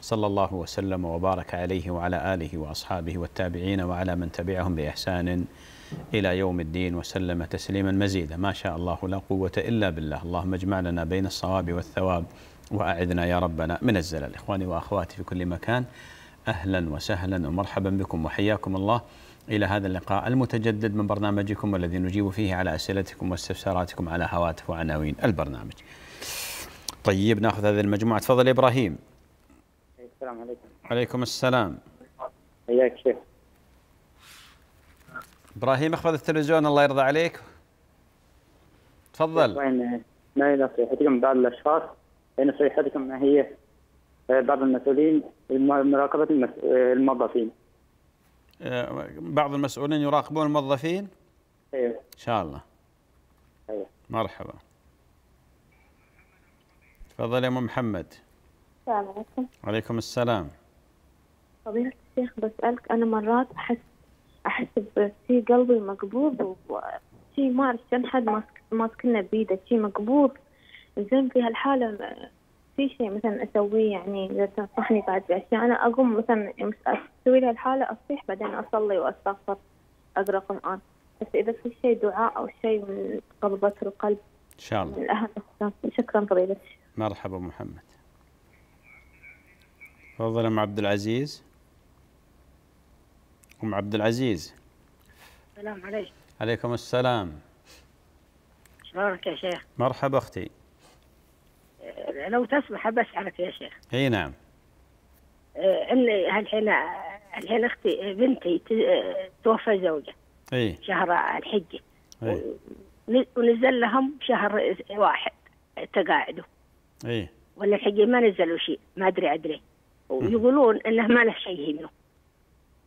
صلى الله وسلم وبارك عليه وعلى آله وأصحابه والتابعين وعلى من تبعهم بإحسان إلى يوم الدين وسلم تسليما مزيدا ما شاء الله لا قوة إلا بالله اللهم اجمع لنا بين الصواب والثواب وأعذنا يا ربنا من الزلل إخواني وأخواتي في كل مكان أهلا وسهلا ومرحبا بكم وحياكم الله إلى هذا اللقاء المتجدد من برنامجكم والذي نجيب فيه على أسئلتكم واستفساراتكم على هواتف وعناوين البرنامج طيب ناخذ هذه المجموعة تفضل إبراهيم السلام عليكم عليكم السلام حياك شيخ ابراهيم اخفض التلفزيون الله يرضى عليك تفضل ما هي نصيحتكم بعض الاشخاص نصيحتكم ما هي بعض المسؤولين مراقبه آه، الموظفين آه، بعض المسؤولين يراقبون الموظفين ايوه ان شاء الله ايوه مرحبا تفضل يا ام محمد السلام عليكم. وعليكم السلام. فضيلة الشيخ بسألك أنا مرات أحس أحس بشي قلبي مقبوض وشي ما أعرف كم حد ماسكنا بيده شي مقبوض زين في هالحالة في شيء مثلا أسويه يعني إذا تنصحني بعد بأشياء أنا أقوم مثلا أسوي لها الحالة أصيح بعدين أصلي وأستغفر أقرأ قرآن بس إذا في شيء دعاء أو شيء من قبضة القلب إن شاء الله من الأهم شكرا فضيلة الشيخ مرحبا محمد تفضل ام عبد العزيز ام عبد العزيز السلام عليكم عليكم السلام شلونك يا شيخ مرحبا اختي آه، لو تسمح بسالك يا شيخ اي نعم آه، اني الحين الحين اختي آه، بنتي توفى زوجها اي شهر الحجه اي ونزل لهم شهر واحد تقاعدوا اي ولا الحجه ما نزلوا شيء ما ادري ادري ويقولون انه ما له شيء منه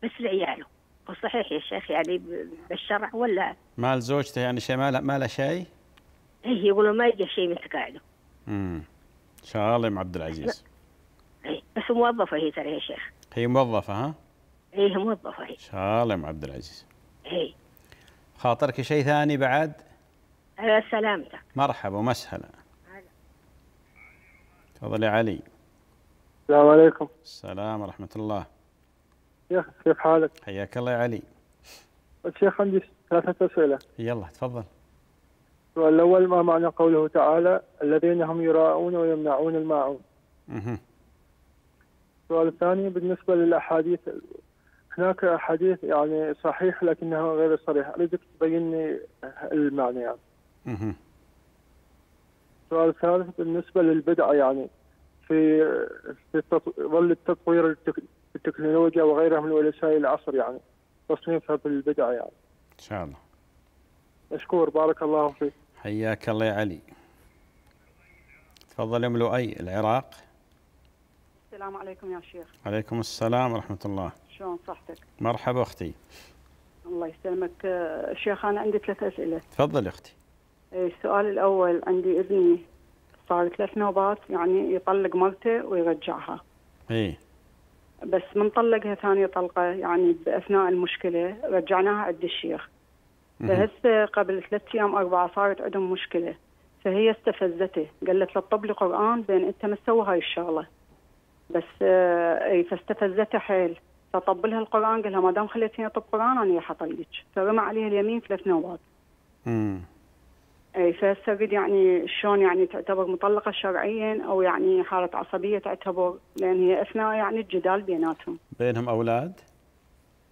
بس لعياله وصحيح يا شيخ يعني بالشرع ولا مال زوجته يعني شيء ما له ما له شيء؟ ايه يقولون ما يجي شيء من تقاعده. امم شالم عبد العزيز. ايه بس موظفه هي ترى يا شيخ. هي موظفه ها؟ ايه موظفه هي. شالم عبد العزيز. ايه خاطرك شيء ثاني بعد؟ على آه، سلامتك. مرحبا ومسهلا. تفضلي علي. السلام عليكم. السلام ورحمة الله. شيخ كيف حالك؟ حياك الله يا علي. الشيخ عندي ثلاثة أسئلة. يلا تفضل. السؤال الأول ما معنى قوله تعالى الذين هم يراءون ويمنعون الماعون؟ اها. السؤال الثاني بالنسبة للأحاديث هناك أحاديث يعني صحيح لكنها غير صريحة أريدك تبين لي المعنى يعني. اها. السؤال الثالث بالنسبة للبدعة يعني في في ظل التطوير التكنولوجيا وغيرها من وسائل العصر يعني تصنيفها بالبدع يعني. ان شاء الله. مشكور بارك الله فيك. حياك الله يا علي. تفضل ام لؤي العراق. السلام عليكم يا شيخ. عليكم السلام ورحمه الله. شلون صحتك؟ مرحبا اختي. الله يسلمك شيخ انا عندي ثلاث اسئله. تفضل اختي. إيه، السؤال الاول عندي ابني صار ثلاث نوبات يعني يطلق مرته ويرجعها اي بس من طلقها ثاني طلقه يعني باثناء المشكله رجعناها عند الشيخ فهسه قبل ثلاث ايام اربعه صارت عندهم مشكله فهي استفزته قالت له طب لي قران بين انت ما تسوي هاي الشغله بس آه، اي فاستفزته حيل فطب لها القران قال لها ما دام خليتيني اطب قران انا حطلقك فرمى عليها اليمين ثلاث نوبات. امم اي فاستفيد يعني شلون يعني تعتبر مطلقه شرعيا او يعني حاله عصبيه تعتبر لان هي اثناء يعني الجدال بيناتهم. بينهم اولاد؟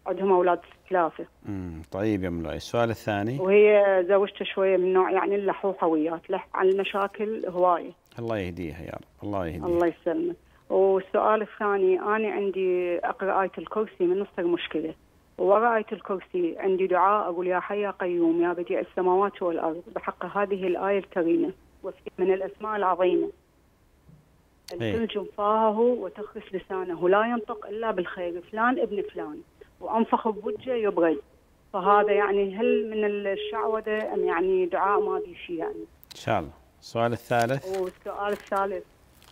عندهم اولاد ثلاثه. امم طيب يا ملاي، السؤال الثاني؟ وهي زوجته شويه من نوع يعني اللحوحه وياه، تلح عن المشاكل هوايه. الله يهديها يا رب، الله يهديها. الله يسلمك. والسؤال الثاني انا عندي اقرا ايه الكرسي من نص المشكله. ورأيت الكرسي عندي دعاء أقول يا حي يا قيوم يا بديع السماوات والأرض بحق هذه الآية الكريمة وفي من الأسماء العظيمة تلجم إيه. فاهه وتخرس لسانه لا ينطق إلا بالخير فلان ابن فلان وأنفخ بوجه يبرد فهذا يعني هل من الشعوذة أم يعني دعاء ما بي شيء يعني إن شاء الله السؤال الثالث والسؤال الثالث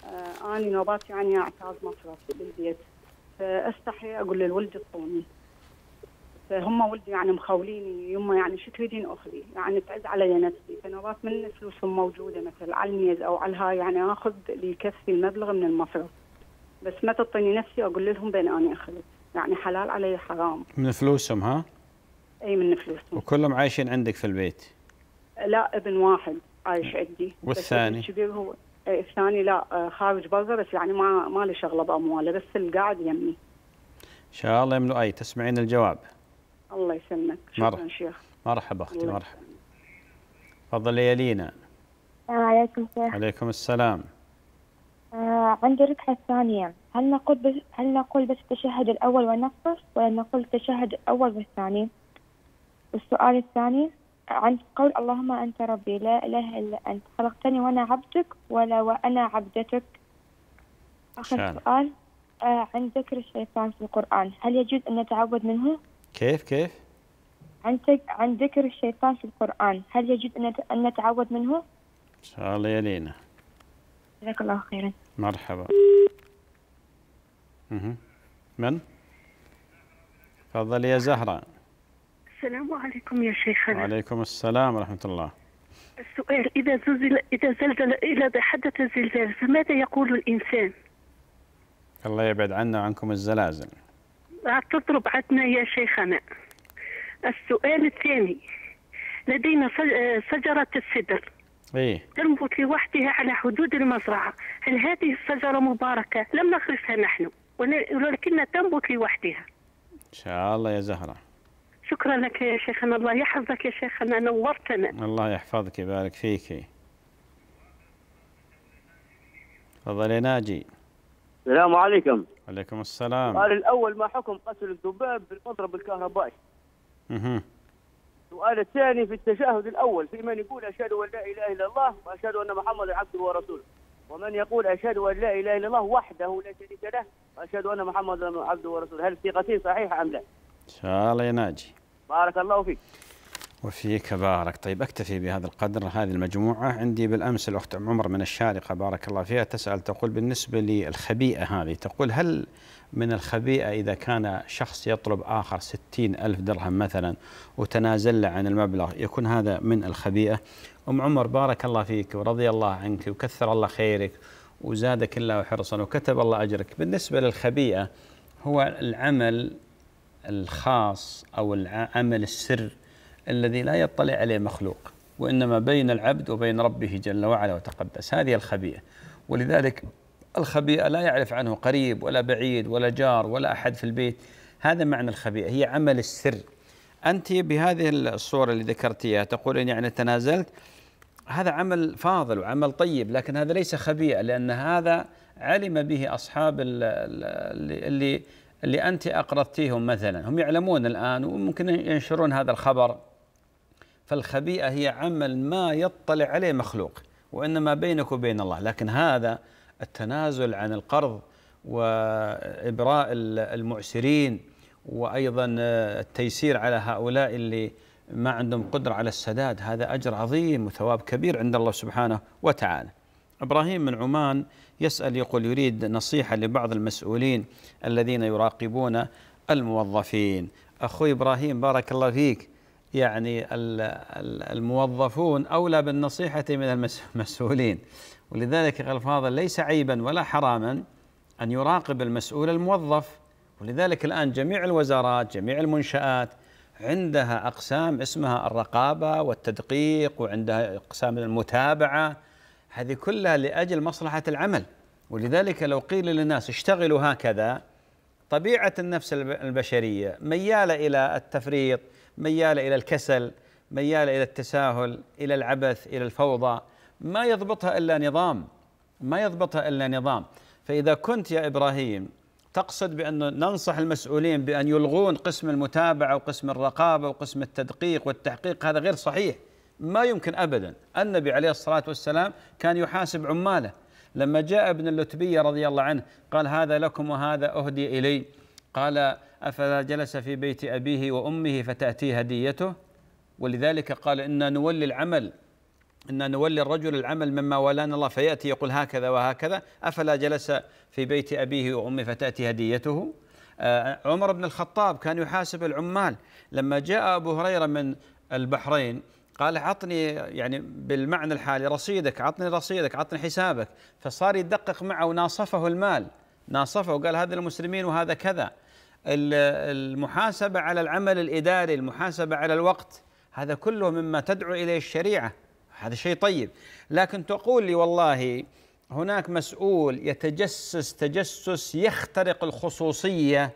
آه أنا نوبات يعني أعتاز مصرف بالبيت فأستحي أقول للولد الطوني فهم ولدي يعني مخوليني يما يعني شو تريدين اخذي؟ يعني تعز علي نفسي، فنوبات من فلوسهم موجوده مثل على الميز او على الهاي يعني اخذ اللي يكفي المبلغ من المصرف. بس ما تعطيني نفسي اقول لهم بين انا اخذت، يعني حلال علي حرام. من فلوسهم ها؟ اي من فلوسهم. وكلهم عايشين عندك في البيت؟ لا ابن واحد عايش عندي. والثاني؟ الكبير هو الثاني لا آه، خارج برا بس يعني ما ما لي شغله بامواله بس اللي قاعد يمي. ان شاء الله يملوا اي تسمعين الجواب. الله يسلمك شكرا شيخ مرحبا اختي مرحبا تفضلي يا لينا السلام عليكم شيخ عليكم السلام آه عندي ركعة ثانية هل نقول بس هل نقول بس التشهد الأول ونقص ولا نقول التشهد الأول والثاني؟ السؤال الثاني عن قول اللهم أنت ربي لا إله إلا أنت خلقتني وأنا عبدك ولا وأنا عبدتك آخر سؤال آه عن ذكر الشيطان في القرآن هل يجوز أن نتعوذ منه كيف كيف؟ عن عن ذكر الشيطان في القرآن هل يجب أن نتعوذ منه؟ إن شاء الله يا لينا. جزاك الله خيرا مرحبا مه. من؟ تفضل يا زهرة السلام عليكم يا شيخنا وعليكم السلام ورحمة الله السؤال إذا زلزل إذا زلزل إذا حدث الزلزال فماذا يقول الإنسان؟ الله يبعد عنا وعنكم الزلازل لا تضرب عدنا يا شيخنا السؤال الثاني لدينا آه، شجرة السدر ايه تنبت لوحدها على حدود المزرعة هل هذه الشجرة مباركة لم نخرجها نحن ولكنها تنبت لوحدها إن شاء الله يا زهرة شكرا لك يا شيخنا الله يحفظك يا شيخنا نورتنا الله يحفظك يبارك فيك تفضل ناجي السلام عليكم عليكم السلام السؤال الأول ما حكم قتل الذباب بالمضرب الكهربائي؟ اها السؤال الثاني في التشهد الأول في من يقول أشهد أن لا إله إلا الله وأشهد أن محمدا عبده ورسوله ومن يقول أشهد أن لا إله إلا الله وحده لا شريك له وأشهد أن محمدا عبده ورسوله هل ثقتي صحيحة أم لا؟ إن شاء الله يا ناجي بارك الله فيك وفيك بارك طيب أكتفي بهذا القدر هذه المجموعة عندي بالأمس الأخت عمر من الشارقة بارك الله فيها تسأل تقول بالنسبة للخبيئة هذه تقول هل من الخبيئة إذا كان شخص يطلب آخر ستين ألف درهم مثلا وتنازل عن المبلغ يكون هذا من الخبيئة أم عمر بارك الله فيك ورضي الله عنك وكثر الله خيرك وزادك الله حرصا وكتب الله أجرك بالنسبة للخبيئة هو العمل الخاص أو العمل السر الذي لا يطلع عليه مخلوق وإنما بين العبد وبين ربه جل وعلا وتقدس هذه الخبيئة ولذلك الخبيئة لا يعرف عنه قريب ولا بعيد ولا جار ولا أحد في البيت هذا معنى الخبيئة هي عمل السر أنت بهذه الصورة اللي ذكرتيها تقولين يعني تنازلت هذا عمل فاضل وعمل طيب لكن هذا ليس خبيئة لأن هذا علم به أصحاب اللي اللي أنت أقرضتيهم مثلا هم يعلمون الآن وممكن ينشرون هذا الخبر فالخبيئة هي عمل ما يطلع عليه مخلوق وإنما بينك وبين الله لكن هذا التنازل عن القرض وإبراء المعسرين وأيضا التيسير على هؤلاء اللي ما عندهم قدرة على السداد هذا أجر عظيم وثواب كبير عند الله سبحانه وتعالى إبراهيم من عمان يسأل يقول يريد نصيحة لبعض المسؤولين الذين يراقبون الموظفين أخوي إبراهيم بارك الله فيك يعني الموظفون أولى بالنصيحة من المسؤولين ولذلك الفاظا ليس عيبا ولا حراما أن يراقب المسؤول الموظف ولذلك الآن جميع الوزارات جميع المنشآت عندها أقسام اسمها الرقابة والتدقيق وعندها أقسام المتابعة هذه كلها لأجل مصلحة العمل ولذلك لو قيل للناس اشتغلوا هكذا طبيعة النفس البشرية ميالة إلى التفريط مياله الى الكسل، مياله الى التساهل، الى العبث، الى الفوضى، ما يضبطها الا نظام ما يضبطها الا نظام، فاذا كنت يا ابراهيم تقصد بأن ننصح المسؤولين بأن يلغون قسم المتابعة وقسم الرقابة وقسم التدقيق والتحقيق هذا غير صحيح ما يمكن أبدا النبي عليه الصلاة والسلام كان يحاسب عماله لما جاء ابن اللتبية رضي الله عنه قال هذا لكم وهذا أهدي إلي قال أفلا جلس في بيت أبيه وأمه فتأتي هديته ولذلك قال إنا نولي العمل إنا نولي الرجل العمل مما ولانا الله فيأتي يقول هكذا وهكذا أفلا جلس في بيت أبيه وأمه فتأتي هديته آه، عمر بن الخطاب كان يحاسب العمال لما جاء أبو هريرة من البحرين قال عطني يعني بالمعنى الحالي رصيدك عطني رصيدك عطني حسابك فصار يدقق معه وناصفه المال ناصفه وقال هذا المسلمين وهذا كذا المحاسبة على العمل الإداري المحاسبة على الوقت هذا كله مما تدعو إليه الشريعة هذا شيء طيب لكن تقول لي والله هناك مسؤول يتجسس تجسس يخترق الخصوصية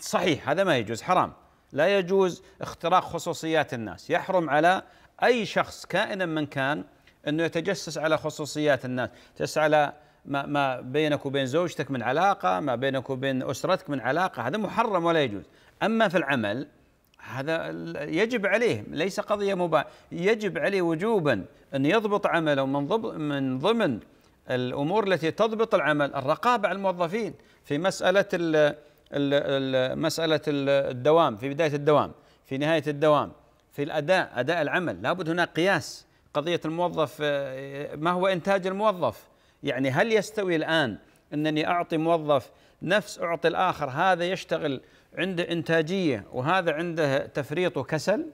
صحيح هذا ما يجوز حرام لا يجوز اختراق خصوصيات الناس يحرم على أي شخص كائنا من كان أنه يتجسس على خصوصيات الناس تسعى على ما ما بينك وبين زوجتك من علاقه ما بينك وبين اسرتك من علاقه هذا محرم ولا يجوز اما في العمل هذا يجب عليه ليس قضيه مباح يجب عليه وجوبا ان يضبط عمله من من ضمن الامور التي تضبط العمل الرقابه على الموظفين في مساله الـ الـ مساله الدوام في بدايه الدوام في نهايه الدوام في الاداء اداء العمل لابد هناك قياس قضيه الموظف ما هو انتاج الموظف يعني هل يستوي الآن أنني أعطي موظف نفس أعطي الآخر هذا يشتغل عنده إنتاجية وهذا عنده تفريط وكسل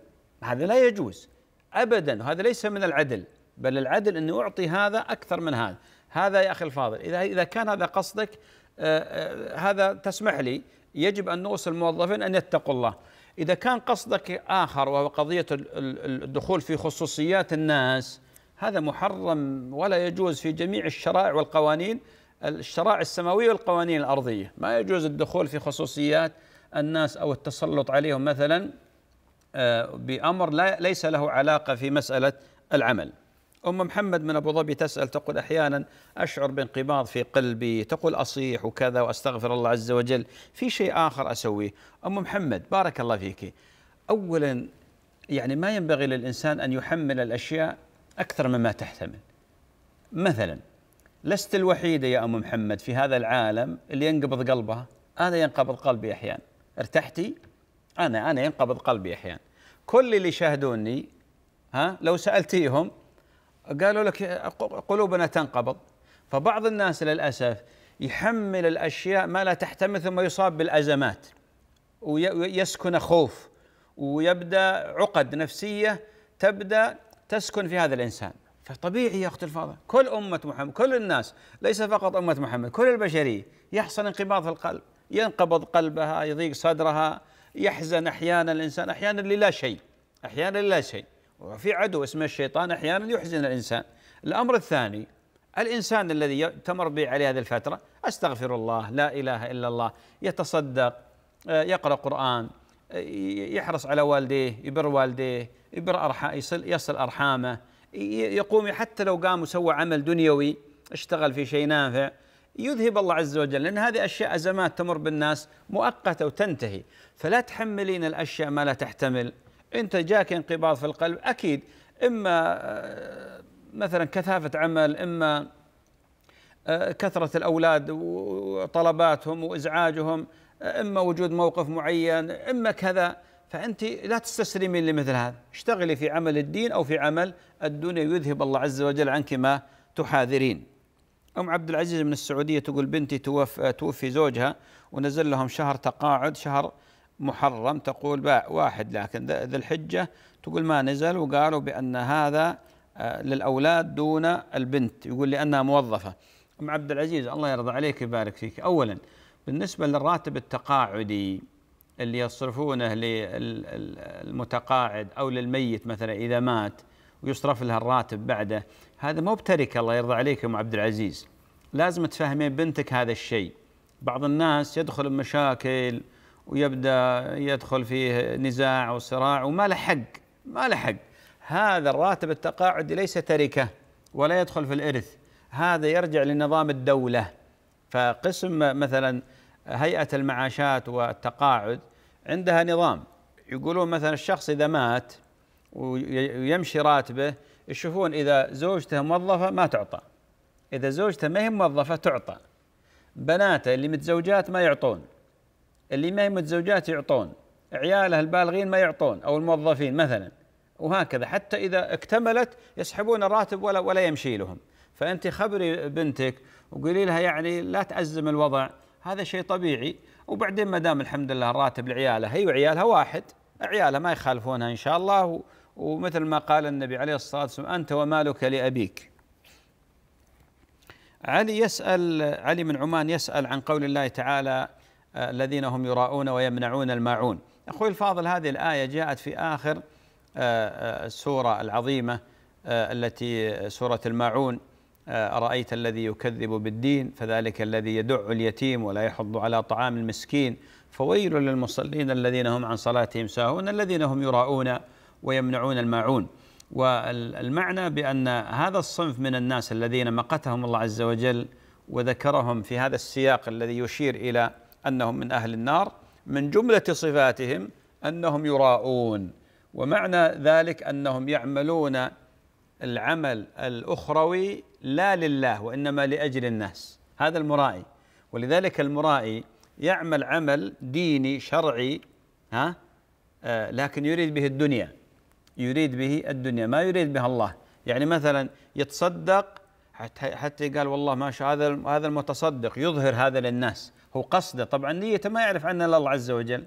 هذا لا يجوز أبدا وهذا ليس من العدل بل العدل أني أعطي هذا أكثر من هذا هذا يا أخي الفاضل إذا, إذا كان هذا قصدك آه، آه، هذا تسمح لي يجب أن نوصل الموظفين أن يتقوا الله إذا كان قصدك آخر وهو قضية الدخول في خصوصيات الناس هذا محرم ولا يجوز في جميع الشرائع والقوانين الشرائع السماوية والقوانين الأرضية ما يجوز الدخول في خصوصيات الناس أو التسلط عليهم مثلا آه، بأمر لا ليس له علاقة في مسألة العمل أم محمد من أبو ظبي تسأل تقول أحيانا أشعر بانقباض في قلبي تقول أصيح وكذا وأستغفر الله عز وجل في شيء آخر أسويه أم محمد بارك الله فيك أولا يعني ما ينبغي للإنسان أن يحمل الأشياء أكثر مما تحتمل مثلا لست الوحيدة يا أم محمد في هذا العالم اللي ينقبض قلبها أنا ينقبض قلبي أحيانا ارتحتي أنا أنا ينقبض قلبي أحيانا كل اللي يشاهدوني ها لو سألتيهم قالوا لك قلوبنا تنقبض فبعض الناس للأسف يحمل الأشياء ما لا تحتمل ثم يصاب بالأزمات ويسكن خوف ويبدأ عقد نفسية تبدأ تسكن في هذا الإنسان فطبيعي يا أخت الفاضل كل أمة محمد كل الناس ليس فقط أمة محمد كل البشرية يحصل انقباض في القلب ينقبض قلبها يضيق صدرها يحزن أحيانا الإنسان أحيانا للا شيء أحيانا للا شيء وفي عدو اسمه الشيطان أحيانا يحزن الإنسان الأمر الثاني الإنسان الذي تمر به عليه هذه الفترة أستغفر الله لا إله إلا الله يتصدق آه، يقرأ قرآن يحرص على والديه يبر والديه يبر أرحام يصل, يصل أرحامه يقوم حتى لو قام وسوى عمل دنيوي اشتغل في شيء نافع يذهب الله عز وجل لأن هذه أشياء أزمات تمر بالناس مؤقتة وتنتهي فلا تحملين الأشياء ما لا تحتمل أنت جاك انقباض في القلب أكيد إما آه، مثلا كثافة عمل إما آه، كثرة الأولاد وطلباتهم وإزعاجهم اما وجود موقف معين اما كذا فانت لا تستسلمين لمثل هذا اشتغلي في عمل الدين او في عمل الدنيا يذهب الله عز وجل عنك ما تحاذرين ام عبد العزيز من السعوديه تقول بنتي توفي, توفي زوجها ونزل لهم شهر تقاعد شهر محرم تقول باء واحد لكن ذي الحجة تقول ما نزل وقالوا بأن هذا آه، للأولاد دون البنت يقول لأنها موظفة أم عبد العزيز الله يرضى عليك ويبارك فيك أولا بالنسبة للراتب التقاعدي اللي يصرفونه للمتقاعد أو للميت مثلا إذا مات ويصرف لها الراتب بعده هذا مو بتركة الله يرضى عليك يا عبد العزيز لازم تفهمين بنتك هذا الشيء بعض الناس يدخل بمشاكل ويبدا يدخل فيه نزاع وصراع وما له حق ما له حق هذا الراتب التقاعدي ليس تركه ولا يدخل في الارث هذا يرجع لنظام الدوله فقسم مثلا هيئة المعاشات والتقاعد عندها نظام يقولون مثلا الشخص إذا مات ويمشي راتبه يشوفون إذا زوجته موظفة ما تعطى إذا زوجته ما هي موظفة تعطى بناته اللي متزوجات ما يعطون اللي ما هي متزوجات يعطون عياله البالغين ما يعطون أو الموظفين مثلا وهكذا حتى إذا اكتملت يسحبون الراتب ولا ولا يمشي لهم فأنت خبري بنتك وقولي لها يعني لا تأزم الوضع هذا شيء طبيعي وبعدين ما دام الحمد لله الراتب لعيالها هي وعيالها واحد عيالها ما يخالفونها ان شاء الله ومثل ما قال النبي عليه الصلاه والسلام انت ومالك لابيك. علي يسال علي من عمان يسال عن قول الله تعالى آه، الذين هم يراءون ويمنعون الماعون. اخوي الفاضل هذه الايه جاءت في اخر آه، آه، السوره العظيمه التي سوره الماعون آه، أرأيت الذي يكذب بالدين فذلك الذي يدع اليتيم ولا يحض على طعام المسكين فويل للمصلين الذين هم عن صلاتهم ساهون الذين هم يراؤون ويمنعون الماعون والمعنى بأن هذا الصنف من الناس الذين مقتهم الله عز وجل وذكرهم في هذا السياق الذي يشير إلى أنهم من أهل النار من جملة صفاتهم أنهم يراؤون ومعنى ذلك أنهم يعملون العمل الأخروي لا لله وإنما لأجل الناس هذا المرائي ولذلك المرائي يعمل عمل ديني شرعي ها آه لكن يريد به الدنيا يريد به الدنيا ما يريد بها الله يعني مثلا يتصدق حتى, حتى قال والله ما شاء هذا هذا المتصدق يظهر هذا للناس هو قصده طبعا نيته ما يعرف عنه الله عز وجل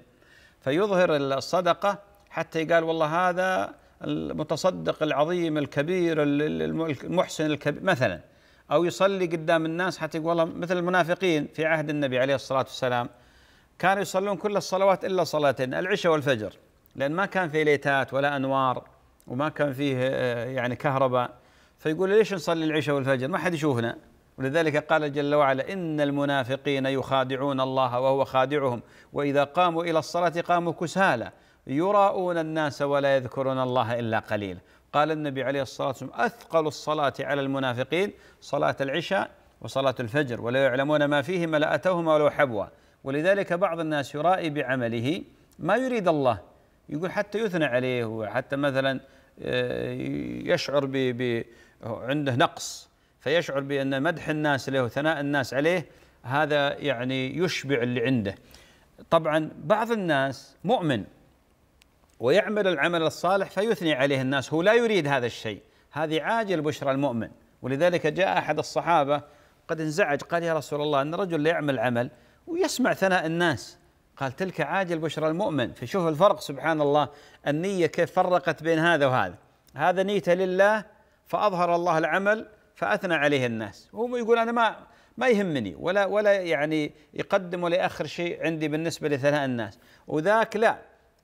فيظهر الصدقه حتى قال والله هذا المتصدق العظيم الكبير المحسن الكبير مثلا أو يصلي قدام الناس حتى يقول والله مثل المنافقين في عهد النبي عليه الصلاة والسلام كانوا يصلون كل الصلوات إلا صلاتين العشاء والفجر لأن ما كان في ليتات ولا أنوار وما كان فيه آه، يعني كهرباء فيقول ليش نصلي العشاء والفجر ما حد يشوفنا ولذلك قال جل وعلا إن المنافقين يخادعون الله وهو خادعهم وإذا قاموا إلى الصلاة قاموا كسالى يراؤون الناس ولا يذكرون الله إلا قليلا قال النبي عليه الصلاة والسلام أثقل الصلاة على المنافقين صلاة العشاء وصلاة الفجر ولا يعلمون ما فيهما لأتوهما ولو حبوا ولذلك بعض الناس يرائي بعمله ما يريد الله يقول حتى يثنى عليه وحتى مثلا آه، يشعر ب ب عنده نقص فيشعر بأن مدح الناس له وثناء الناس عليه هذا يعني يشبع اللي عنده طبعا بعض الناس مؤمن ويعمل العمل الصالح فيثني عليه الناس هو لا يريد هذا الشيء هذه عاجل بشرى المؤمن ولذلك جاء أحد الصحابة قد انزعج قال يا رسول الله أن رجل لا يعمل عمل ويسمع ثناء الناس قال تلك عاجل بشرى المؤمن فشوف الفرق سبحان الله النية كيف فرقت بين هذا وهذا هذا نيته لله فأظهر الله العمل فأثنى عليه الناس هو يقول أنا ما ما يهمني ولا ولا يعني يقدم ولا يأخر شيء عندي بالنسبة لثناء الناس وذاك لا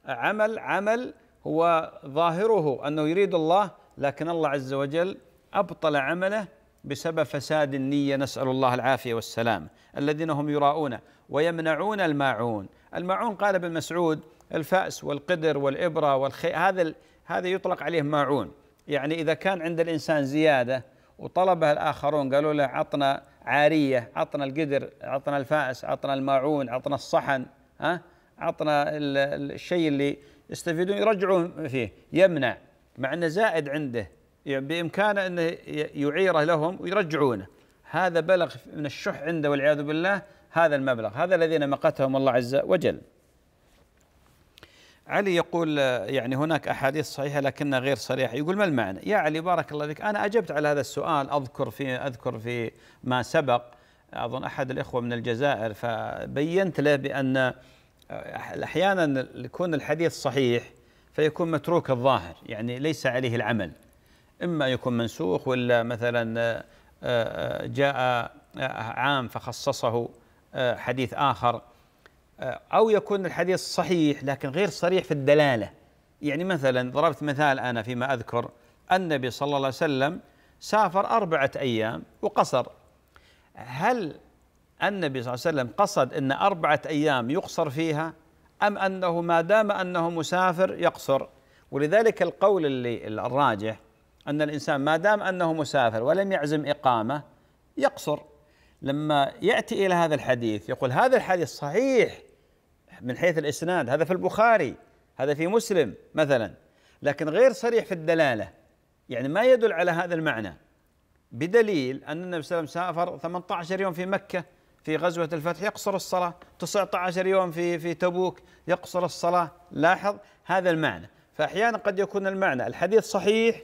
عمل عمل هو ظاهره انه يريد الله لكن الله عز وجل ابطل عمله بسبب فساد النيه نسال الله العافيه والسلام الذين هم يراؤون ويمنعون الماعون الماعون قال ابن مسعود الفأس والقدر والإبرة والخي هذا هذا يطلق عليه ماعون يعني إذا كان عند الإنسان زيادة وطلبها الآخرون قالوا له عطنا عارية عطنا القدر عطنا الفأس عطنا الماعون عطنا الصحن ها عطنا الشيء اللي يستفيدون يرجعون فيه يمنع مع انه زائد عنده يعني بامكانه انه يعيره لهم ويرجعونه هذا بلغ من الشح عنده والعياذ بالله هذا المبلغ هذا الذين مقتهم الله عز وجل علي يقول يعني هناك احاديث صحيحه لكنها غير صريحه يقول ما المعنى يا علي بارك الله فيك انا اجبت على هذا السؤال اذكر في اذكر في ما سبق اظن احد الاخوه من الجزائر فبينت له بان احيانا يكون الحديث صحيح فيكون متروك الظاهر يعني ليس عليه العمل اما يكون منسوخ ولا مثلا آه، آه، جاء آه، عام فخصصه حديث اخر او يكون الحديث صحيح لكن غير صريح في الدلاله يعني مثلا ضربت مثال انا فيما اذكر النبي صلى الله عليه وسلم سافر اربعه ايام وقصر هل النبي صلى الله عليه وسلم قصد أن أربعة أيام يقصر فيها أم أنه ما دام أنه مسافر يقصر ولذلك القول اللي الراجح أن الإنسان ما دام أنه مسافر ولم يعزم إقامة يقصر لما يأتي إلى هذا الحديث يقول هذا الحديث صحيح من حيث الإسناد هذا في البخاري هذا في مسلم مثلا لكن غير صريح في الدلالة يعني ما يدل على هذا المعنى بدليل أن النبي صلى الله عليه وسلم سافر 18 يوم في مكة في غزوة الفتح يقصر الصلاة 19 يوم في في تبوك يقصر الصلاة لاحظ هذا المعنى فأحيانا قد يكون المعنى الحديث صحيح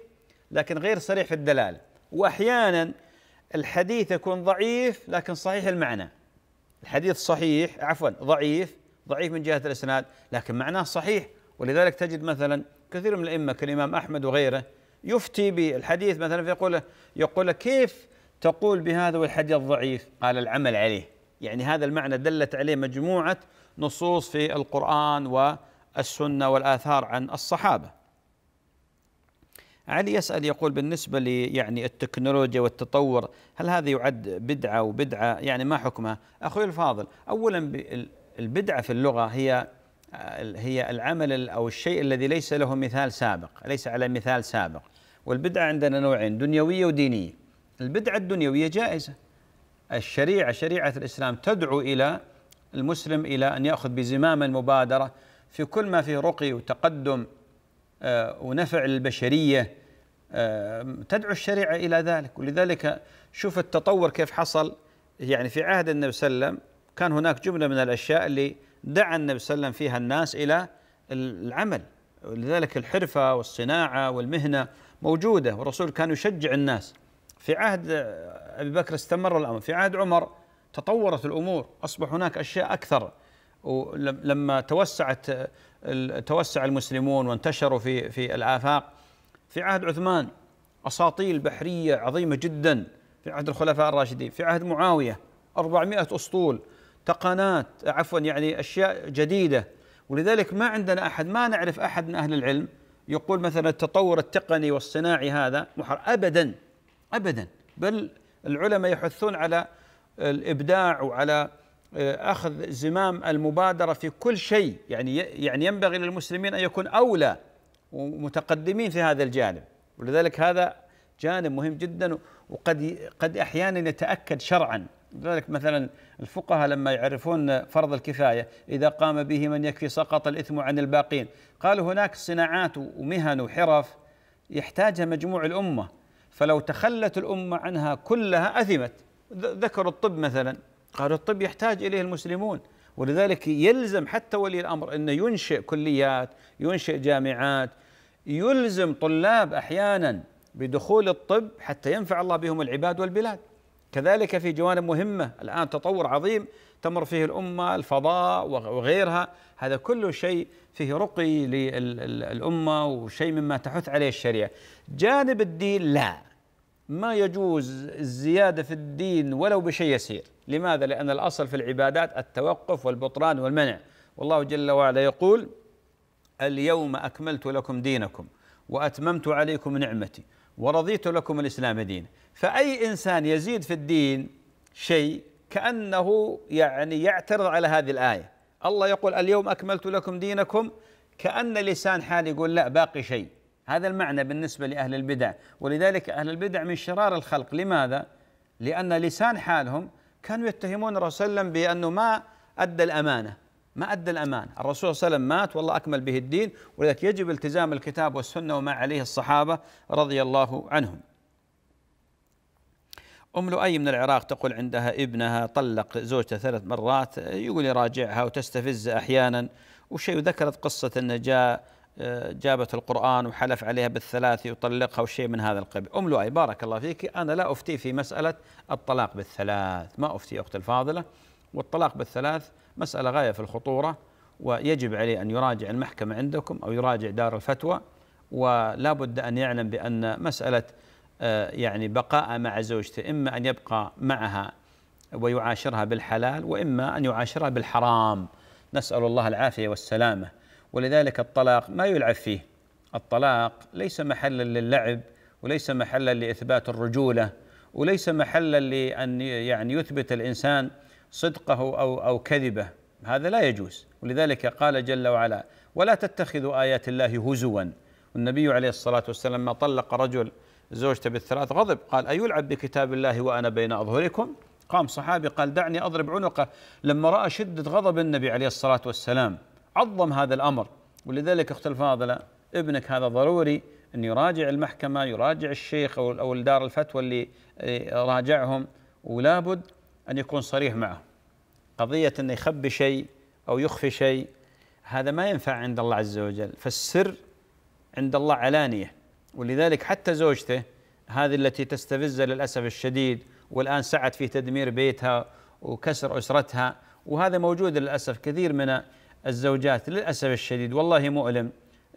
لكن غير صريح في الدلالة وأحيانا الحديث يكون ضعيف لكن صحيح المعنى الحديث صحيح عفوا ضعيف ضعيف من جهة الإسناد لكن معناه صحيح ولذلك تجد مثلا كثير من الأئمة كالإمام أحمد وغيره يفتي بالحديث مثلا فيقول يقول كيف تقول بهذا والحديث ضعيف قال العمل عليه يعني هذا المعنى دلت عليه مجموعة نصوص في القرآن والسنة والآثار عن الصحابة علي يسأل يقول بالنسبة لي يعني التكنولوجيا والتطور هل هذا يعد بدعة وبدعة يعني ما حكمها أخوي الفاضل أولا البدعة في اللغة هي هي العمل أو الشيء الذي ليس له مثال سابق ليس على مثال سابق والبدعة عندنا نوعين دنيوية ودينية البدعة الدنيوية جائزة الشريعة شريعة الإسلام تدعو إلى المسلم إلى أن يأخذ بزمام المبادرة في كل ما فيه رقي وتقدم آه، ونفع للبشرية آه، تدعو الشريعة إلى ذلك ولذلك شوف التطور كيف حصل يعني في عهد النبي صلى الله عليه وسلم كان هناك جملة من الأشياء اللي دعا النبي صلى الله عليه وسلم فيها الناس إلى العمل ولذلك الحرفة والصناعة والمهنة موجودة والرسول كان يشجع الناس في عهد ابي بكر استمر الامر، في عهد عمر تطورت الامور، اصبح هناك اشياء اكثر ولما توسعت توسع المسلمون وانتشروا في في الافاق في عهد عثمان اساطيل بحريه عظيمه جدا في عهد الخلفاء الراشدين، في عهد معاويه 400 اسطول تقنات عفوا يعني اشياء جديده ولذلك ما عندنا احد ما نعرف احد من اهل العلم يقول مثلا التطور التقني والصناعي هذا محر ابدا ابدا بل العلماء يحثون على الابداع وعلى آه، اخذ زمام المبادره في كل شيء يعني يعني ينبغي للمسلمين ان يكون اولى ومتقدمين في هذا الجانب ولذلك هذا جانب مهم جدا وقد قد احيانا يتاكد شرعا لذلك مثلا الفقهاء لما يعرفون فرض الكفايه اذا قام به من يكفي سقط الاثم عن الباقين قالوا هناك صناعات ومهن وحرف يحتاجها مجموع الامه فلو تخلت الأمة عنها كلها أثمت ذكروا الطب مثلا قالوا الطب يحتاج إليه المسلمون ولذلك يلزم حتى ولي الأمر أن ينشئ كليات ينشئ جامعات يلزم طلاب أحيانا بدخول الطب حتى ينفع الله بهم العباد والبلاد كذلك في جوانب مهمة الآن تطور عظيم تمر فيه الأمة الفضاء وغيرها هذا كل شيء فيه رقي للأمة وشيء مما تحث عليه الشريعة جانب الدين لا ما يجوز الزيادة في الدين ولو بشيء يسير لماذا؟ لأن الأصل في العبادات التوقف والبطران والمنع والله جل وعلا يقول اليوم أكملت لكم دينكم وأتممت عليكم نعمتي ورضيت لكم الإسلام دين فأي إنسان يزيد في الدين شيء كأنه يعني يعترض على هذه الآية الله يقول اليوم أكملت لكم دينكم كأن لسان حال يقول لا باقي شيء هذا المعنى بالنسبة لأهل البدع ولذلك أهل البدع من شرار الخلق لماذا؟ لأن لسان حالهم كانوا يتهمون الرسول صلى الله عليه وسلم بأنه ما أدى الأمانة ما أدى الأمان الرسول صلى الله عليه وسلم مات والله أكمل به الدين ولذلك يجب التزام الكتاب والسنة وما عليه الصحابة رضي الله عنهم أم لؤي من العراق تقول عندها ابنها طلق زوجته ثلاث مرات يقول يراجعها وتستفز أحيانا وشيء وذكرت قصة أن جاء آه، جابت القرآن وحلف عليها بالثلاث يطلقها وشيء من هذا القبيل أم لؤي بارك الله فيك أنا لا أفتي في مسألة الطلاق بالثلاث ما أفتي أختي الفاضلة والطلاق بالثلاث مسألة غاية في الخطورة ويجب عليه أن يراجع المحكمة عندكم أو يراجع دار الفتوى ولا بد أن يعلم بأن مسألة آه، يعني بقاء مع زوجته إما أن يبقى معها ويعاشرها بالحلال وإما أن يعاشرها بالحرام نسأل الله العافية والسلامة ولذلك الطلاق ما يلعب فيه الطلاق ليس محلا للعب وليس محلا لإثبات الرجولة وليس محلا لأن يعني يثبت الإنسان صدقه او او كذبه هذا لا يجوز ولذلك قال جل وعلا ولا تتخذوا ايات الله هزوا والنبي عليه الصلاه والسلام ما طلق رجل زوجته بالثلاث غضب قال ايلعب بكتاب الله وانا بين اظهركم قام صحابي قال دعني اضرب عنقه لما راى شده غضب النبي عليه الصلاه والسلام عظم هذا الامر ولذلك اخت الفاضله ابنك هذا ضروري ان يراجع المحكمه يراجع الشيخ او او دار الفتوى اللي إيه، راجعهم ولا بد أن يكون صريح معه قضية أنه يخبي شيء أو يخفي شيء هذا ما ينفع عند الله عز وجل فالسر عند الله علانية ولذلك حتى زوجته هذه التي تستفزه للأسف الشديد والآن سعت في تدمير بيتها وكسر أسرتها وهذا موجود للأسف كثير من الزوجات للأسف الشديد والله مؤلم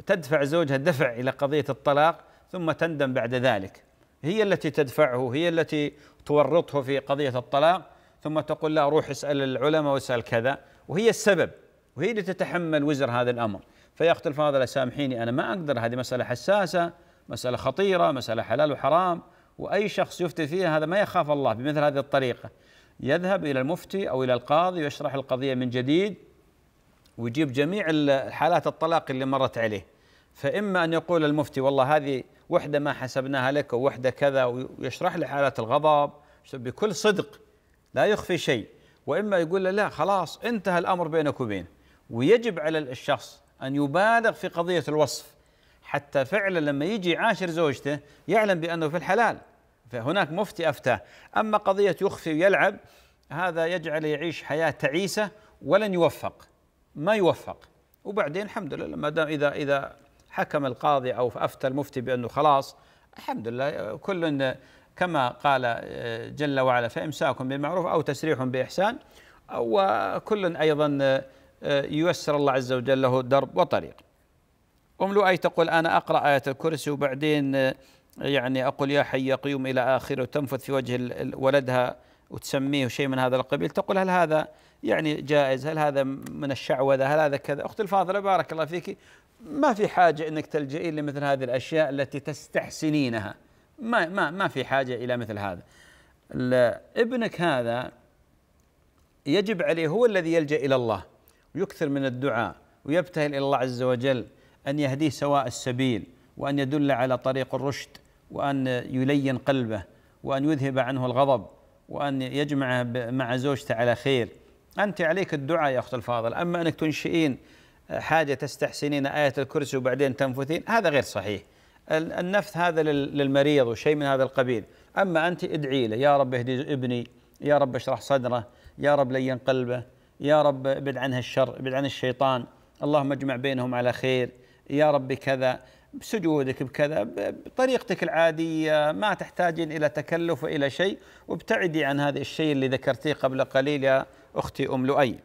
تدفع زوجها دفع إلى قضية الطلاق ثم تندم بعد ذلك هي التي تدفعه هي التي تورطه في قضية الطلاق ثم تقول لا روح اسأل العلماء واسأل كذا وهي السبب وهي اللي تتحمل وزر هذا الأمر فيقول الفاضل سامحيني أنا ما أقدر هذه مسألة حساسة مسألة خطيرة مسألة حلال وحرام وأي شخص يفتي فيها هذا ما يخاف الله بمثل هذه الطريقة يذهب إلى المفتي أو إلى القاضي ويشرح القضية من جديد ويجيب جميع حالات الطلاق اللي مرت عليه فإما أن يقول المفتي والله هذه وحدة ما حسبناها لك ووحدة كذا ويشرح لي حالات الغضب بكل صدق لا يخفي شيء واما يقول له لا خلاص انتهى الامر بينك وبينه ويجب على الشخص ان يبالغ في قضيه الوصف حتى فعلا لما يجي عاشر زوجته يعلم بانه في الحلال فهناك مفتي افتاه اما قضيه يخفي ويلعب هذا يجعل يعيش حياه تعيسه ولن يوفق ما يوفق وبعدين الحمد لله لما دام اذا اذا حكم القاضي او افتى المفتي بانه خلاص الحمد لله كل كما قال آه، جل وعلا فإمساك بالمعروف أو تسريح بإحسان وكل آه، أيضا آه، ييسر الله عز وجل له درب وطريق أم لؤي تقول أنا أقرأ آية الكرسي وبعدين يعني أقول يا حي يا قيوم إلى آخره وتنفث في وجه ولدها وتسميه شيء من هذا القبيل تقول هل هذا يعني جائز هل هذا من الشعوذة هل هذا كذا أختي الفاضلة بارك الله فيك ما في حاجة أنك تلجئين لمثل هذه الأشياء التي تستحسنينها ما ما ما في حاجه الى مثل هذا ابنك هذا يجب عليه هو الذي يلجا الى الله ويكثر من الدعاء ويبتهل الى الله عز وجل ان يهديه سواء السبيل وان يدل على طريق الرشد وان يلين قلبه وان يذهب عنه الغضب وان يجمعه مع زوجته على خير انت عليك الدعاء يا اخت الفاضل اما انك تنشئين حاجه تستحسنين ايه الكرسي وبعدين تنفثين هذا غير صحيح النفث هذا للمريض وشيء من هذا القبيل أما أنت ادعي له يا رب اهدي ابني يا رب اشرح صدره يا رب لين قلبه يا رب ابعد عنه الشر ابعد عن الشيطان اللهم اجمع بينهم على خير يا رب كذا بسجودك بكذا بطريقتك العادية ما تحتاج إلى تكلف وإلى شيء وابتعدي عن هذا الشيء اللي ذكرتيه قبل قليل يا أختي أم لؤي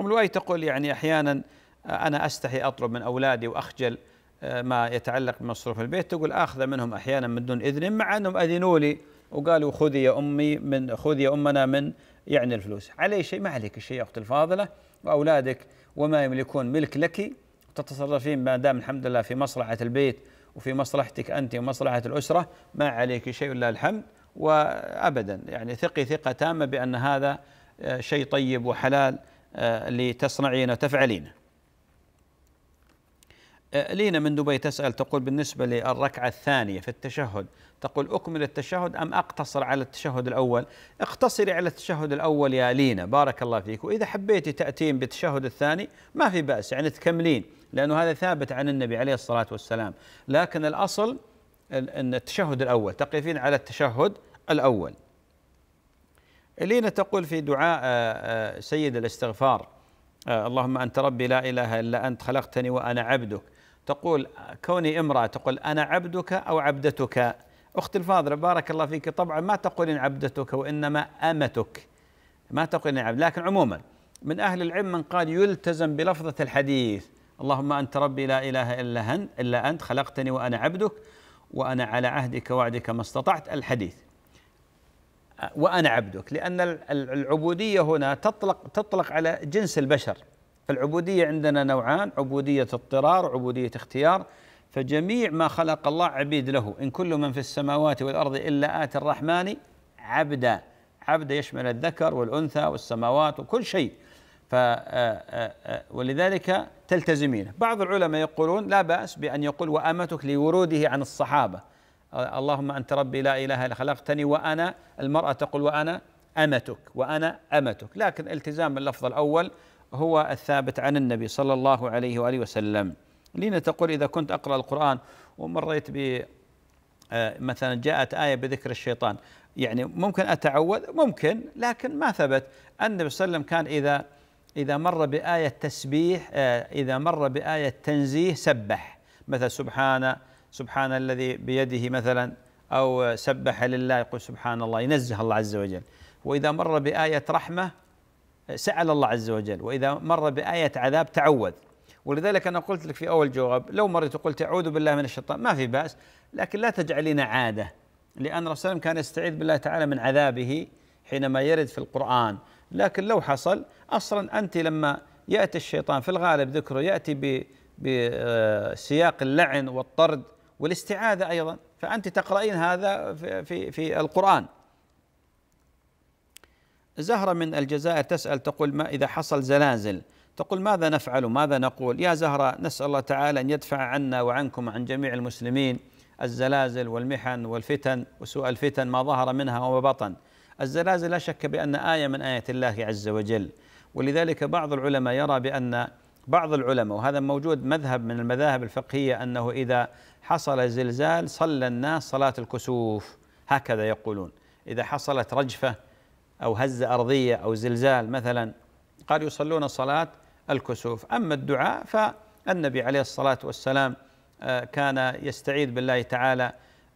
أم لؤي تقول يعني أحيانا أنا أستحي أطلب من أولادي وأخجل ما يتعلق بمصروف البيت تقول اخذه منهم احيانا من دون اذن مع انهم اذنوا لي وقالوا خذي يا امي من خذي يا امنا من يعني الفلوس علي شيء ما عليك شيء يا اختي الفاضله واولادك وما يملكون ملك لك تتصرفين ما دام الحمد لله في مصلحه البيت وفي مصلحتك انت ومصلحه الاسره ما عليك شيء الا الحمد وابدا يعني ثقي ثقه تامه بان هذا آه، شيء طيب وحلال آه، لتصنعينه وتفعلينه آه، لينا من دبي تسأل تقول بالنسبة للركعة الثانية في التشهد تقول أكمل التشهد أم أقتصر على التشهد الأول اقتصري على التشهد الأول يا لينا بارك الله فيك وإذا حبيتي تأتين بالتشهد الثاني ما في بأس يعني تكملين لأنه هذا ثابت عن النبي عليه الصلاة والسلام لكن الأصل أن التشهد الأول تقفين على التشهد الأول لينا تقول في دعاء آه، آه، سيد الاستغفار اللهم أنت ربي لا إله إلا أنت خلقتني وأنا عبدك تقول كوني امرأة تقول أنا عبدك أو عبدتك أخت الفاضلة بارك الله فيك طبعا ما تقولين عبدتك وإنما أمتك ما تقولين عبد لكن عموما من أهل العلم من قال يلتزم بلفظة الحديث اللهم أنت ربي لا إله إلا, أنت إلا أنت خلقتني وأنا عبدك وأنا على عهدك وعدك ما استطعت الحديث وأنا عبدك لأن العبودية هنا تطلق تطلق على جنس البشر فالعبودية عندنا نوعان عبودية اضطرار وعبودية اختيار فجميع ما خلق الله عبيد له إن كل من في السماوات والأرض إلا آتي الرحمن عبدا عبدا يشمل الذكر والأنثى والسماوات وكل شيء ف آه، آه، آه، ولذلك تلتزمين بعض العلماء يقولون لا بأس بأن يقول وأمتك لوروده عن الصحابة اللهم أنت ربي لا إله إلا خلقتني وأنا المرأة تقول وأنا أمتك وأنا أمتك لكن التزام اللفظ الأول هو الثابت عن النبي صلى الله عليه واله وسلم لين تقول اذا كنت اقرا القران ومريت ب آه، مثلا جاءت ايه بذكر الشيطان يعني ممكن اتعوذ ممكن لكن ما ثبت النبي صلى الله عليه وسلم كان اذا اذا مر بايه تسبيح آه، اذا مر بايه تنزيه سبح مثلا سبحان سبحان الذي بيده مثلا او سبح لله يقول سبحان الله ينزه الله عز وجل واذا مر بايه رحمه سأل الله عز وجل وإذا مر بآية عذاب تعوذ ولذلك أنا قلت لك في أول جواب لو مريت وقلت أعوذ بالله من الشيطان ما في بأس لكن لا تجعلين عادة لأن الرسول كان يستعيذ بالله تعالى من عذابه حينما يرد في القرآن لكن لو حصل أصلا أنت لما يأتي الشيطان في الغالب ذكره يأتي بسياق آه، اللعن والطرد والاستعاذة أيضا فأنت تقرأين هذا في, في, في القرآن زهرة من الجزائر تسأل تقول ما إذا حصل زلازل تقول ماذا نفعل ماذا نقول يا زهرة نسأل الله تعالى أن يدفع عنا وعنكم عن جميع المسلمين الزلازل والمحن والفتن وسوء الفتن ما ظهر منها وما بطن الزلازل لا شك بأن آية من آية الله عز وجل ولذلك بعض العلماء يرى بأن بعض العلماء وهذا موجود مذهب من المذاهب الفقهية أنه إذا حصل زلزال صلى الناس صلاة الكسوف هكذا يقولون إذا حصلت رجفة أو هزة أرضية أو زلزال مثلا قال يصلون صلاة الكسوف أما الدعاء فالنبي عليه الصلاة والسلام آه، كان يستعيذ بالله تعالى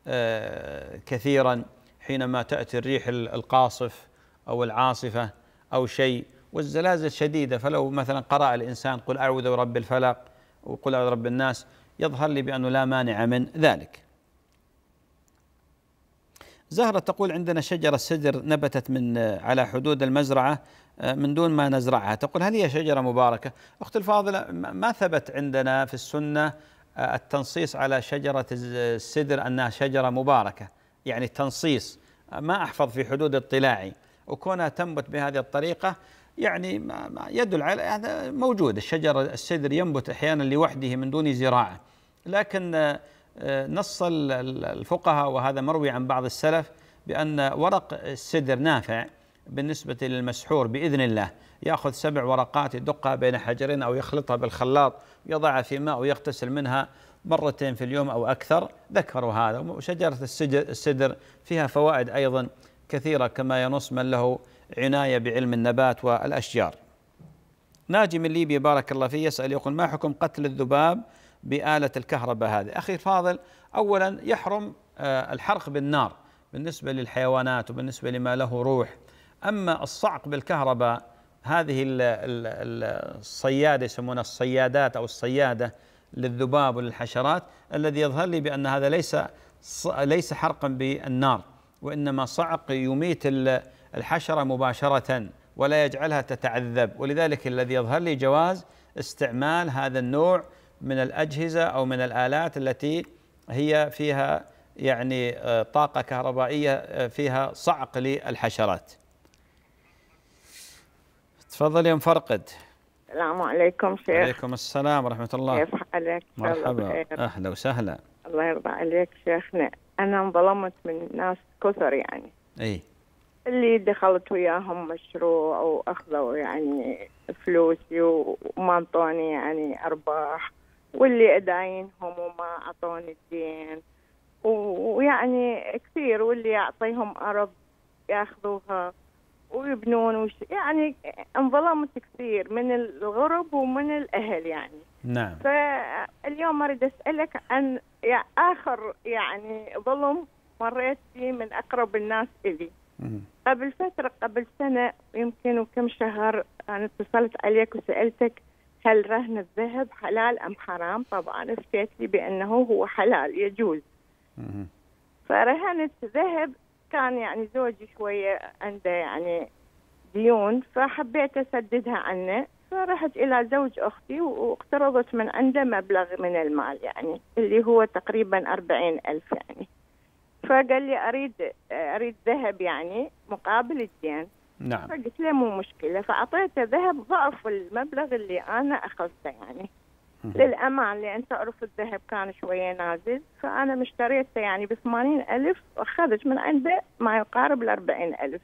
آه، كثيرا حينما تأتي الريح القاصف أو العاصفة أو شيء والزلازل شديدة فلو مثلا قرأ الإنسان قل أعوذ برب الفلق وقل أعوذ برب الناس يظهر لي بأنه لا مانع من ذلك زهرة تقول عندنا شجرة سدر نبتت من آه، على حدود المزرعة آه، من دون ما نزرعها تقول هل هي شجرة مباركة أخت الفاضلة ما ثبت عندنا في السنة آه، التنصيص على شجرة السدر أنها شجرة مباركة يعني تنصيص ما أحفظ في حدود اطلاعي وكونها تنبت بهذه الطريقة يعني يدل على هذا موجود الشجرة السدر ينبت أحيانا لوحده من دون زراعة لكن نص الفقهاء وهذا مروي عن بعض السلف بأن ورق السدر نافع بالنسبة للمسحور بإذن الله يأخذ سبع ورقات يدقها بين حجرين أو يخلطها بالخلاط يضعها في ماء ويغتسل منها مرتين في اليوم أو أكثر ذكروا هذا وشجرة السدر فيها فوائد أيضا كثيرة كما ينص من له عناية بعلم النبات والأشجار ناجي من ليبيا بارك الله فيه يسأل يقول ما حكم قتل الذباب بآلة الكهرباء هذه أخي فاضل أولا يحرم آه، الحرق بالنار بالنسبة للحيوانات وبالنسبة لما له روح أما الصعق بالكهرباء هذه الصيادة يسمونها الصيادات أو الصيادة للذباب وللحشرات الذي يظهر لي بأن هذا ليس ليس حرقا بالنار وإنما صعق يميت الحشرة مباشرة ولا يجعلها تتعذب ولذلك الذي يظهر لي جواز استعمال هذا النوع من الأجهزة أو من الآلات التي هي فيها يعني آه، طاقة كهربائية آه، فيها صعق للحشرات تفضل يا مفرقد السلام عليكم شيخ عليكم السلام ورحمة الله كيف حالك مرحبا أهلا وسهلا الله يرضى عليك شيخنا أنا انظلمت من ناس كثر يعني أي اللي دخلت وياهم مشروع وأخذوا يعني فلوسي وما انطوني يعني أرباح واللي اداينهم وما اعطوني الدين ويعني كثير واللي يعطيهم ارض ياخذوها ويبنون وش يعني انظلمت كثير من الغرب ومن الاهل يعني نعم فاليوم اريد اسالك عن يعني اخر يعني ظلم مريت فيه من اقرب الناس الي قبل فتره قبل سنه يمكن وكم شهر انا اتصلت عليك وسالتك هل رهن الذهب حلال أم حرام طبعا افتيت لي بأنه هو حلال يجوز فرهنت ذهب كان يعني زوجي شوية عنده يعني ديون فحبيت أسددها عنه فرحت إلى زوج أختي واقترضت من عنده مبلغ من المال يعني اللي هو تقريبا أربعين ألف يعني فقال لي أريد أريد ذهب يعني مقابل الدين نعم فقلت له مو مشكله فاعطيته ذهب ضعف المبلغ اللي انا اخذته يعني للامان لان تعرف الذهب كان شويه نازل فانا مشتريته يعني ب 80000 واخذت من عنده ما يقارب ال 40000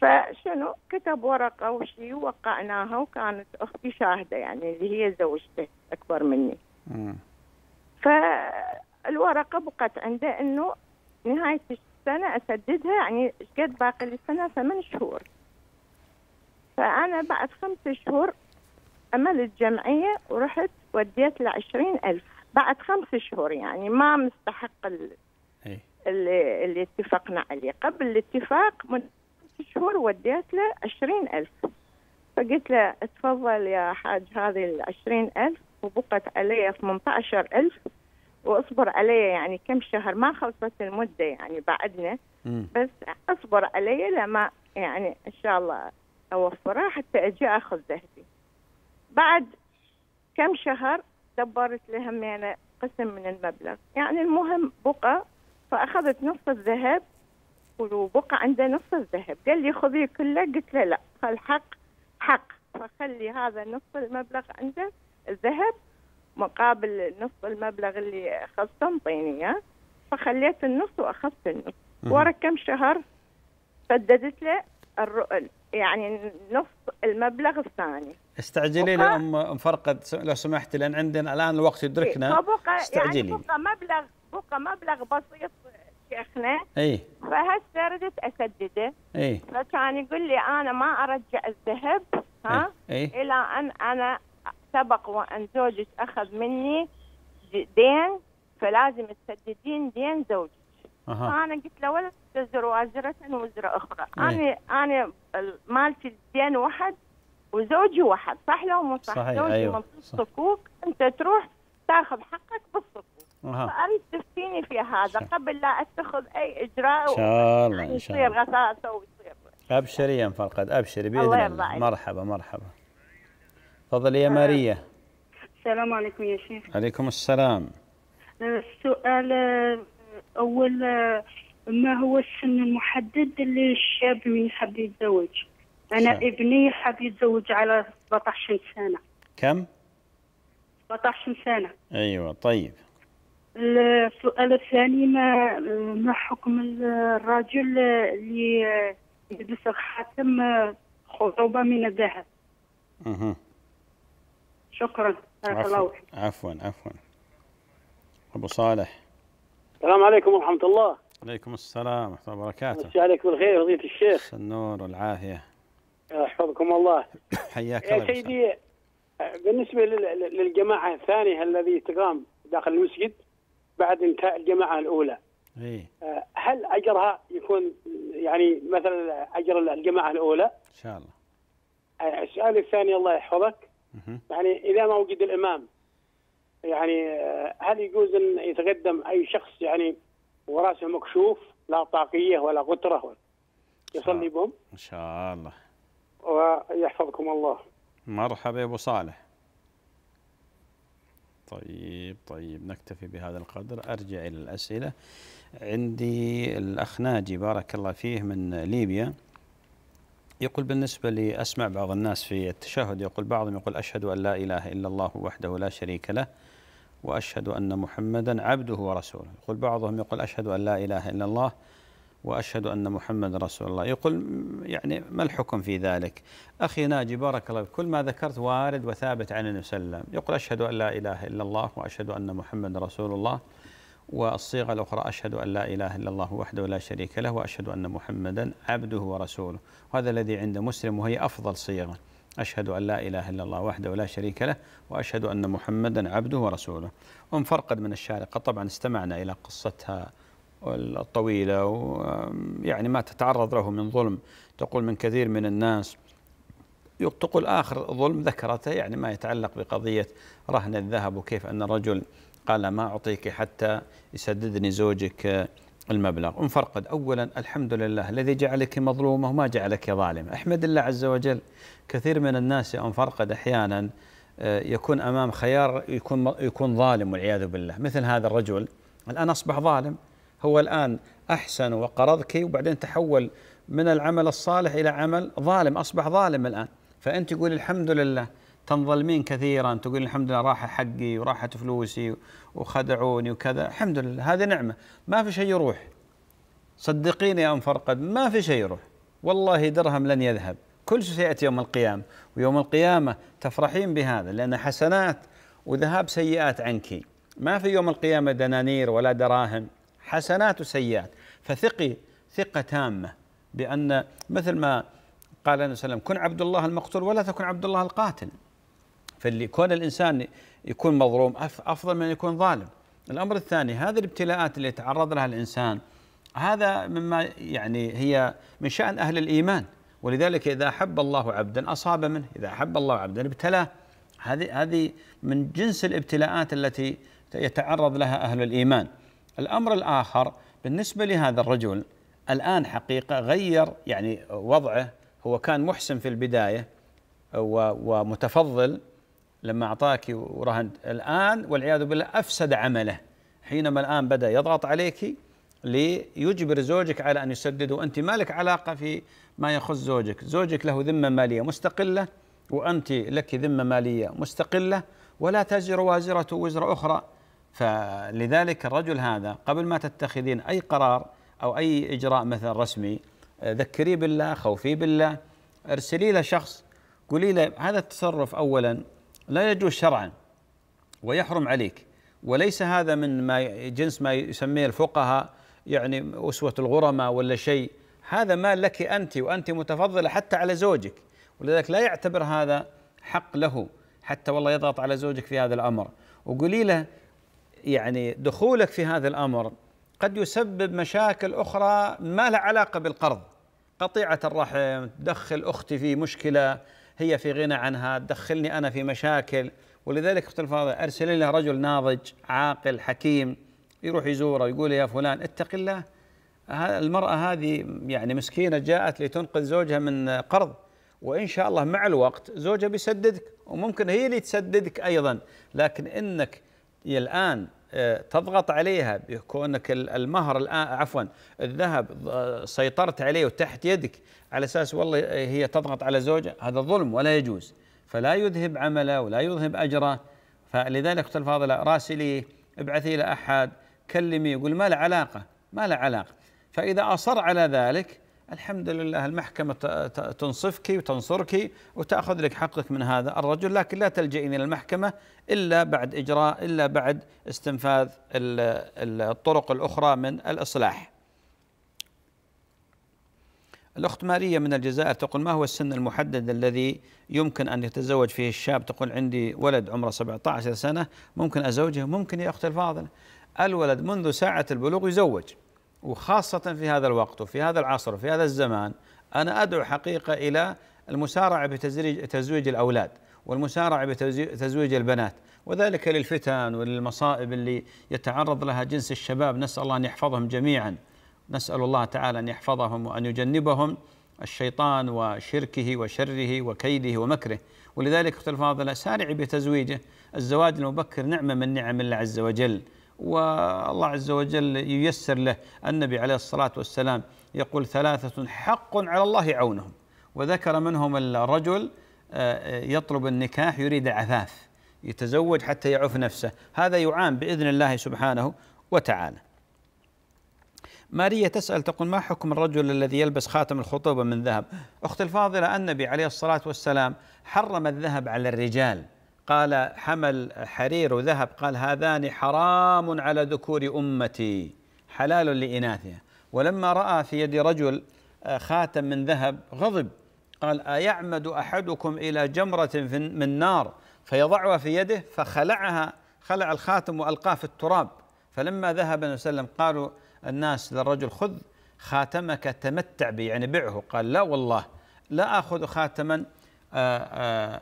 فشنو كتب ورقه وشي ووقعناها وكانت اختي شاهده يعني اللي هي زوجته اكبر مني. فالورقه بقت عنده انه نهايه السنة أسددها يعني قد باقي السنة ثمان شهور فأنا بعد خمس شهور عملت جمعية ورحت وديت لعشرين ألف بعد خمس شهور يعني ما مستحق ال... اللي, اتفقنا عليه قبل الاتفاق من شهور وديت له عشرين ألف فقلت له اتفضل يا حاج هذه العشرين ألف وبقت علي 18 ألف واصبر علي يعني كم شهر ما خلصت المده يعني بعدنا بس اصبر علي لما يعني ان شاء الله اوفرها حتى اجي اخذ ذهبي بعد كم شهر دبرت لهم همينة يعني قسم من المبلغ يعني المهم بقى فاخذت نص الذهب وبقى عنده نص الذهب قال لي خذيه كله قلت له لا فالحق حق فخلي هذا نص المبلغ عنده الذهب مقابل نصف المبلغ اللي اخذته اياه فخليت النص واخذت النص ورا كم شهر سددت له يعني نص المبلغ الثاني استعجلي لي ام ام فرقد لو سمحت لان عندنا الان الوقت يدركنا إيه، فبقى يعني استعجلي يعني بقى مبلغ بقى مبلغ بسيط شيخنا اي فهسه ردت اسدده اي فكان يقول لي انا ما ارجع الذهب ها أي. إيه. الى ان انا سبق وأن زوجك أخذ مني دين فلازم تسددين دين زوجك أه. فأنا قلت له ولا تزر وازرة وزر أخرى أيه. أنا أنا مالتي الدين واحد وزوجي واحد صح لو مو صح صحيح. زوجي أيوه. صح. صكوك أنت تروح تاخذ حقك بالصكوك أه. فأنت تفتيني في هذا قبل لا أتخذ أي إجراء إن شاء الله إن شاء الله يصير غثاثة ويصير أبشري يا مفرقد أبشري بإذن الله, الله مرحبا مرحبا تفضلي يا آه، ماريا السلام عليكم يا شيخ عليكم السلام آه، السؤال آه، أول ما هو السن المحدد اللي الشاب من حب يتزوج أنا سلام. ابني حاب يتزوج على 17 سنة كم؟ 17 سنة أيوة طيب السؤال الثاني ما ما حكم الرجل اللي يلبس الخاتم خطوبة من الذهب؟ اها شكرا بارك الله فيك عفوا عفوا ابو صالح السلام عليكم ورحمه الله عليكم السلام ورحمه الله وبركاته مساء عليك بالخير رضية الشيخ النور والعافيه يحفظكم الله حياك الله يا سيدي بالنسبه للجماعه الثانيه الذي تقام داخل المسجد بعد انتهاء الجماعه الاولى إيه؟ هل اجرها يكون يعني مثلا اجر الجماعه الاولى؟ ان شاء الله. آه، السؤال الثاني الله يحفظك يعني اذا ما وجد الامام يعني آه، هل يجوز ان يتقدم اي شخص يعني وراسه مكشوف لا طاقيه ولا غتره يصلي بهم؟ ان شاء الله ويحفظكم الله مرحبا يا ابو صالح طيب طيب نكتفي بهذا القدر ارجع الى الاسئله عندي الاخ ناجي بارك الله فيه من ليبيا يقول بالنسبة لأسمع بعض الناس في التشهد يقول بعضهم يقول أشهد أن لا إله إلا الله وحده لا شريك له وأشهد أن محمدا عبده ورسوله يقول بعضهم يقول أشهد أن لا إله إلا الله وأشهد أن محمد رسول الله يقول يعني ما الحكم في ذلك أخي ناجي بارك الله كل ما ذكرت وارد وثابت عن النبي صلى الله عليه وسلم يقول أشهد أن لا إله إلا الله وأشهد أن محمد رسول الله والصيغة الأخرى أشهد أن لا إله إلا الله وحده لا شريك له وأشهد أن محمدا عبده ورسوله وهذا الذي عند مسلم وهي أفضل صيغة أشهد أن لا إله إلا الله وحده لا شريك له وأشهد أن محمدا عبده ورسوله أم فرقد من الشارقة طبعا استمعنا إلى قصتها الطويلة ويعني ما تتعرض له من ظلم تقول من كثير من الناس تقول آخر ظلم ذكرته يعني ما يتعلق بقضية رهن الذهب وكيف أن الرجل قال ما أعطيك حتى يسددني زوجك المبلغ انفرقد أولا الحمد لله الذي جعلك مظلومة وما جعلك ظالمة احمد الله عز وجل كثير من الناس انفرقد أحيانا آه، يكون أمام خيار يكون, يكون ظالم والعياذ بالله مثل هذا الرجل الآن أصبح ظالم هو الآن أحسن وقرضك وبعدين تحول من العمل الصالح إلى عمل ظالم أصبح ظالم الآن فأنت تقول الحمد لله تنظلمين كثيرا تقول الحمد لله راح حقي وراحت فلوسي وخدعوني وكذا الحمد لله هذه نعمة ما في شيء يروح صدقيني يا أم فرقد ما في شيء يروح والله درهم لن يذهب كل شيء سيأتي يوم القيامة ويوم القيامة تفرحين بهذا لأن حسنات وذهاب سيئات عنك ما في يوم القيامة دنانير ولا دراهم حسنات وسيئات فثقي ثقة تامة بأن مثل ما قال النبي صلى الله عليه وسلم كن عبد الله المقتول ولا تكن عبد الله القاتل فاللي كون الانسان يكون مظلوم افضل من ان يكون ظالم. الامر الثاني هذه الابتلاءات اللي يتعرض لها الانسان هذا مما يعني هي من شان اهل الايمان ولذلك اذا احب الله عبدا اصاب منه، اذا احب الله عبدا ابتلاه. هذه هذه من جنس الابتلاءات التي يتعرض لها اهل الايمان. الامر الاخر بالنسبه لهذا الرجل الان حقيقه غير يعني وضعه هو كان محسن في البدايه ومتفضل لما أعطاك ورهنت الآن والعياذ بالله أفسد عمله حينما الآن بدأ يضغط عليك ليجبر زوجك على أن يسدد وأنت ما لك علاقة في ما يخص زوجك زوجك له ذمة مالية مستقلة وأنت لك ذمة مالية مستقلة ولا تزر وازرة وزر أخرى فلذلك الرجل هذا قبل ما تتخذين أي قرار أو أي إجراء مثلا رسمي ذكري بالله خوفي بالله ارسلي له شخص قولي له هذا التصرف أولا لا يجوز شرعا ويحرم عليك وليس هذا من ما جنس ما يسميه الفقهاء يعني أسوة الغرماء ولا شيء هذا مال لك أنت وأنت متفضلة حتى على زوجك ولذلك لا يعتبر هذا حق له حتى والله يضغط على زوجك في هذا الأمر وقولي له يعني دخولك في هذا الأمر قد يسبب مشاكل أخرى ما لها علاقة بالقرض قطيعة الرحم تدخل أختي في مشكلة هي في غنى عنها تدخلني أنا في مشاكل ولذلك اختي الفاضل أرسل لها رجل ناضج عاقل حكيم يروح يزوره يقول يا فلان اتق الله المرأة هذه يعني مسكينة جاءت لتنقذ زوجها من قرض وإن شاء الله مع الوقت زوجها بيسددك وممكن هي اللي تسددك أيضا لكن إنك الآن تضغط عليها بكونك المهر الان عفوا الذهب سيطرت عليه وتحت يدك على اساس والله هي تضغط على زوجها هذا ظلم ولا يجوز فلا يذهب عمله ولا يذهب اجره فلذلك اختي الفاضله راسليه ابعثي له احد كلمي يقول ما له علاقه ما له علاقه فاذا اصر على ذلك الحمد لله المحكمة تنصفك وتنصرك وتأخذ لك حقك من هذا الرجل لكن لا تلجئين إلى المحكمة إلا بعد إجراء إلا بعد استنفاذ الطرق الأخرى من الإصلاح الأخت مارية من الجزائر تقول ما هو السن المحدد الذي يمكن أن يتزوج فيه الشاب تقول عندي ولد عمره 17 سنة ممكن أزوجه ممكن يا أخت الفاضلة الولد منذ ساعة البلوغ يزوج وخاصة في هذا الوقت وفي هذا العصر وفي هذا الزمان أنا أدعو حقيقة إلى المسارعة بتزويج تزويج الأولاد والمسارعة بتزويج البنات وذلك للفتن وللمصائب اللي يتعرض لها جنس الشباب نسأل الله أن يحفظهم جميعا نسأل الله تعالى أن يحفظهم وأن يجنبهم الشيطان وشركه وشره وكيده ومكره ولذلك أخت الفاضلة سارع بتزويجه الزواج المبكر نعمة من نعم الله عز وجل والله عز وجل ييسر له النبي عليه الصلاة والسلام يقول ثلاثة حق على الله عونهم وذكر منهم الرجل آه، آه، يطلب النكاح يريد العفاف يتزوج حتى يعف نفسه هذا يعان بإذن الله سبحانه وتعالى ماريا تسأل تقول ما حكم الرجل الذي يلبس خاتم الخطوبة من ذهب أخت الفاضلة النبي عليه الصلاة والسلام حرم الذهب على الرجال قال حمل حرير وذهب قال هذان حرام على ذكور أمتي حلال لإناثها ولما رأى في يد رجل آه، خاتم من ذهب غضب قال أيعمد أحدكم إلى جمرة من نار فيضعها في يده فخلعها خلع الخاتم وألقاه في التراب فلما ذهب النبي صلى الله عليه وسلم قالوا الناس للرجل خذ خاتمك تمتع به يعني بعه قال لا والله لا آخذ خاتما آآ آه، آآ آه،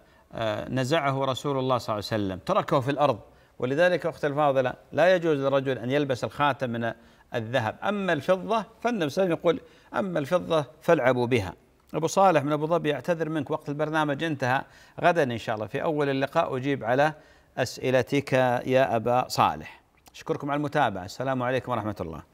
نزعه رسول الله صلى الله عليه وسلم تركه في الأرض ولذلك أخت الفاضلة لا يجوز للرجل أن يلبس الخاتم من الذهب أما الفضة فالنبي صلى الله عليه وسلم يقول أما الفضة فالعبوا بها أبو صالح من أبو ظبي يعتذر منك وقت البرنامج انتهى غدا إن شاء الله في أول اللقاء أجيب على أسئلتك يا أبا صالح أشكركم على المتابعة السلام عليكم ورحمة الله